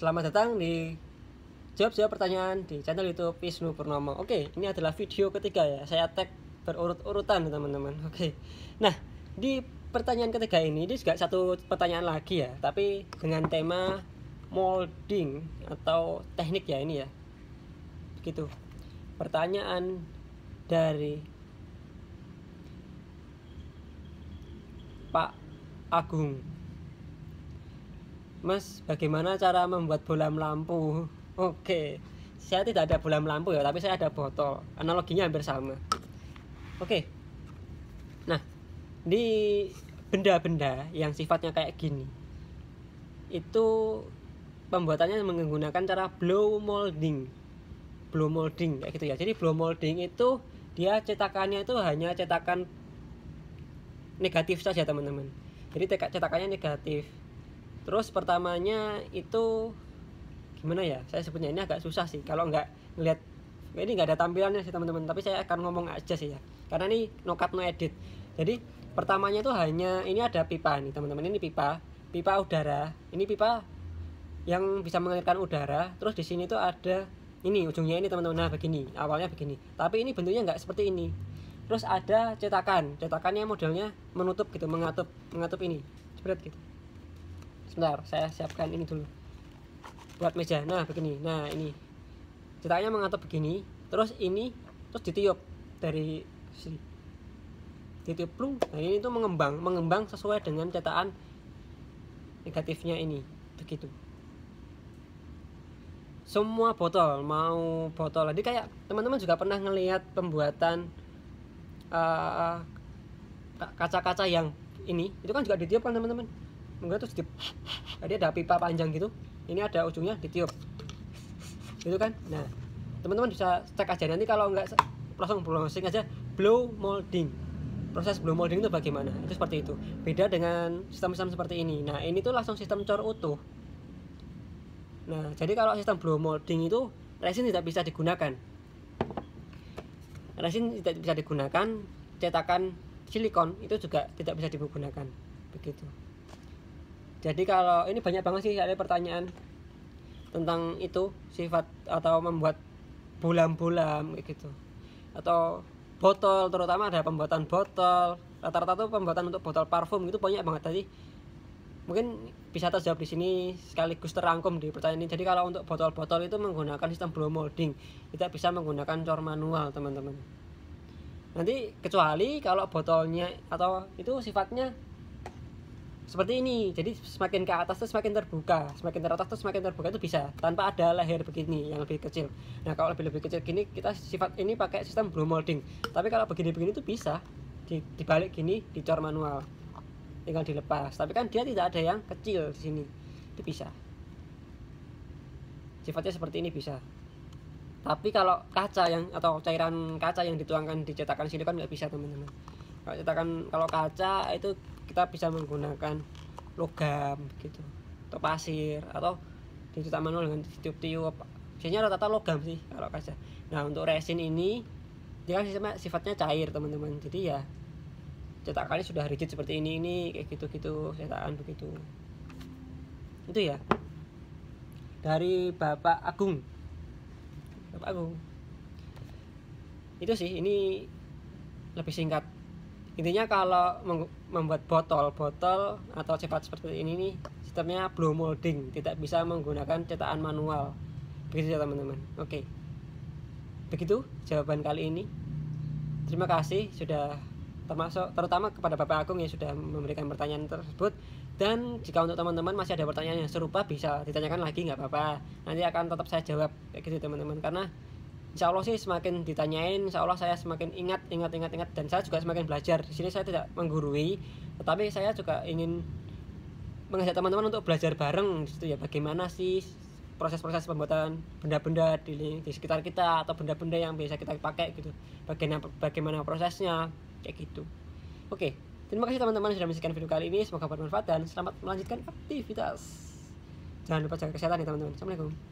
Selamat datang di jawab-jawab pertanyaan di channel YouTube Wisnu Purnomo. Oke, ini adalah video ketiga ya. Saya tag berurut-urutan teman-teman. Oke. Nah, di pertanyaan ketiga ini ini juga satu pertanyaan lagi ya, tapi dengan tema molding atau teknik ya ini ya. Begitu. Pertanyaan dari Pak Agung Mas, bagaimana cara membuat bola lampu? Oke, saya tidak ada bola lampu ya, tapi saya ada botol. Analoginya hampir sama. Oke, nah di benda-benda yang sifatnya kayak gini, itu pembuatannya menggunakan cara blow molding. Blow molding kayak gitu ya. Jadi blow molding itu dia cetakannya itu hanya cetakan negatif saja teman-teman. Jadi cetakannya negatif terus pertamanya itu gimana ya saya sebutnya ini agak susah sih kalau nggak ngelihat ini nggak ada tampilannya sih teman-teman tapi saya akan ngomong aja sih ya karena ini no cut no edit jadi pertamanya itu hanya ini ada pipa nih teman-teman ini pipa pipa udara ini pipa yang bisa mengalirkan udara terus di sini itu ada ini ujungnya ini teman-teman nah begini awalnya begini tapi ini bentuknya nggak seperti ini terus ada cetakan cetakannya modelnya menutup gitu mengatup mengatup ini Seperti gitu sebentar saya siapkan ini dulu buat meja nah begini nah ini ceritanya mengatap begini terus ini terus ditiup dari sini ditiup plung nah ini tuh mengembang mengembang sesuai dengan cetakan negatifnya ini begitu semua botol mau botol jadi kayak teman-teman juga pernah ngelihat pembuatan eh, kaca-kaca uh, yang ini itu kan juga ditiup kan teman-teman enggak terus di tadi ada pipa panjang gitu ini ada ujungnya ditiup gitu kan nah teman-teman bisa cek aja nanti kalau enggak langsung browsing aja blow molding proses blow molding itu bagaimana itu seperti itu beda dengan sistem-sistem seperti ini nah ini tuh langsung sistem cor utuh nah jadi kalau sistem blow molding itu resin tidak bisa digunakan resin tidak bisa digunakan cetakan silikon itu juga tidak bisa digunakan begitu jadi kalau ini banyak banget sih ada pertanyaan tentang itu sifat atau membuat bulam-bulam kayak gitu atau botol terutama ada pembuatan botol rata-rata tuh pembuatan untuk botol parfum itu banyak banget tadi mungkin bisa terjawab di sini sekaligus terangkum di pertanyaan ini jadi kalau untuk botol-botol itu menggunakan sistem blow molding tidak bisa menggunakan cor manual teman-teman nanti kecuali kalau botolnya atau itu sifatnya seperti ini jadi semakin ke atas tuh semakin terbuka semakin teratas tuh semakin terbuka itu bisa tanpa ada leher begini yang lebih kecil nah kalau lebih lebih kecil gini kita sifat ini pakai sistem blow molding tapi kalau begini begini itu bisa di dibalik gini dicor manual tinggal dilepas tapi kan dia tidak ada yang kecil di sini itu bisa sifatnya seperti ini bisa tapi kalau kaca yang atau cairan kaca yang dituangkan dicetakan silikon nggak bisa teman-teman kalau cetakan kalau kaca itu kita bisa menggunakan logam gitu atau pasir atau dicetak manual dengan tiup-tiup biasanya rata-rata logam sih kalau kaca nah untuk resin ini dia kan sifatnya cair teman-teman jadi ya cetakannya sudah rigid seperti ini ini kayak gitu-gitu cetakan begitu itu ya dari Bapak Agung Bapak Agung itu sih ini lebih singkat intinya kalau membuat botol-botol atau cepat seperti ini nih sistemnya blow molding tidak bisa menggunakan cetakan manual begitu ya teman-teman oke begitu jawaban kali ini terima kasih sudah termasuk terutama kepada Bapak Agung yang sudah memberikan pertanyaan tersebut dan jika untuk teman-teman masih ada pertanyaan yang serupa bisa ditanyakan lagi nggak apa-apa nanti akan tetap saya jawab kayak gitu teman-teman karena insya Allah sih semakin ditanyain insya Allah saya semakin ingat ingat ingat ingat dan saya juga semakin belajar di sini saya tidak menggurui tetapi saya juga ingin mengajak teman-teman untuk belajar bareng gitu ya bagaimana sih proses-proses pembuatan benda-benda di, di sekitar kita atau benda-benda yang bisa kita pakai gitu bagaimana bagaimana prosesnya kayak gitu oke terima kasih teman-teman sudah menyaksikan video kali ini semoga bermanfaat dan selamat melanjutkan aktivitas jangan lupa jaga kesehatan ya teman-teman assalamualaikum